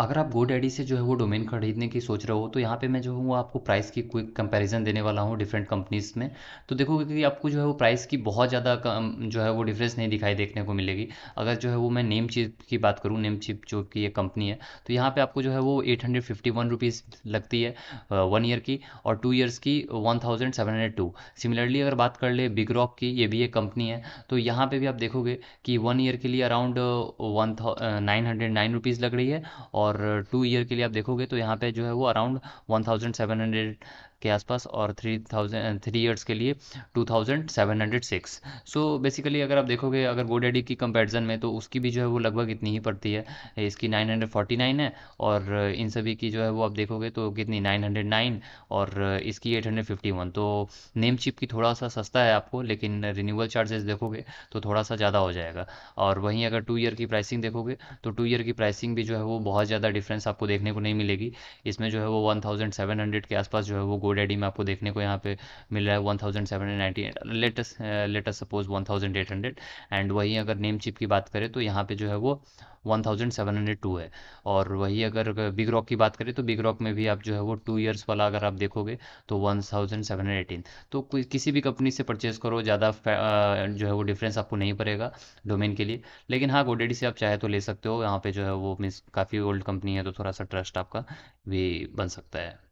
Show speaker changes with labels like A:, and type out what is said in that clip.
A: अगर आप गोडैडी से जो है वो डोमेन खरीदने की सोच रहे हो तो यहाँ पे मैं जो हूँ वो आपको प्राइस की क्विक कंपैरिजन देने वाला हूँ डिफरेंट कंपनीज़ में तो देखोगे कि आपको जो है वो प्राइस की बहुत ज़्यादा जो है वो डिफरेंस नहीं दिखाई देखने को मिलेगी अगर जो है वो मैं नेम चिप की बात करूँ नेम चिप जो की ये कंपनी है तो यहाँ पर आपको जो है वो eight hundred fifty one rupees लगती है वन ईयर की और टू ईयर्स की one thousand seven hundred two similarly अगर बात कर ले बिग रॉक की ये भी एक कंपनी है तो यहाँ पर भी आप देखोगे कि वन ईयर के लिए around one nine hundred nine rupees लग रही है और और टू ईयर के लिए आप देखोगे तो यहाँ पे जो है वो around one thousand seven hundred के आसपास और थ्री थाउजेंड थ्री ईयर्स के लिए two thousand seven hundred six so basically अगर आप देखोगे अगर गो डैडी की कंपेरिजन में तो उसकी भी जो है वो लगभग इतनी ही पड़ती है इसकी नाइन हंड्रेड फोर्टी नाइन है और uh, इन सभी की जो है वो आप देखोगे तो कितनी नाइन हंड्रेड नाइन और uh, इसकी एट हंड्रेड फिफ्टी वन तो नेम चिप की थोड़ा सा सस्ता है आपको लेकिन रिन्यूअल चार्जेस देखोगे तो थोड़ा सा ज़्यादा हो जाएगा और वहीं अगर टू ईयर की प्राइसिंग देखोगे तो टू ईयर की प्राइसिंग भी जो है वो बहुत ज़्यादा डिफरेंस आपको देखने को नहीं मिलेगी इसमें जो है वो वन थाउजेंड सेवन हंड्रेड के आसपास जो है वो गो गोडेडी में आपको देखने को यहाँ पे मिल रहा है one thousand seven hundred ninety latest latest suppose one thousand eight hundred and वहीं अगर नेम चिप की बात करें तो यहाँ पे जो है वो one thousand seven hundred two है और वही अगर बिग रॉक की बात करें तो बिग रॉक में भी आप जो है वो टू ईयर्स वाला अगर आप देखोगे तो one thousand seven hundred eighteen तो किसी भी कंपनी से परचेज करो ज़्यादा जो है वो डिफरेंस आपको नहीं पड़ेगा डोमेन के लिए लेकिन हाँ गोडेडी से आप चाहे तो ले सकते हो यहाँ पे जो है वो मीन्स काफ़ी ओल्ड कंपनी है तो थोड़ा सा ट्रस्ट आपका भी बन सकता है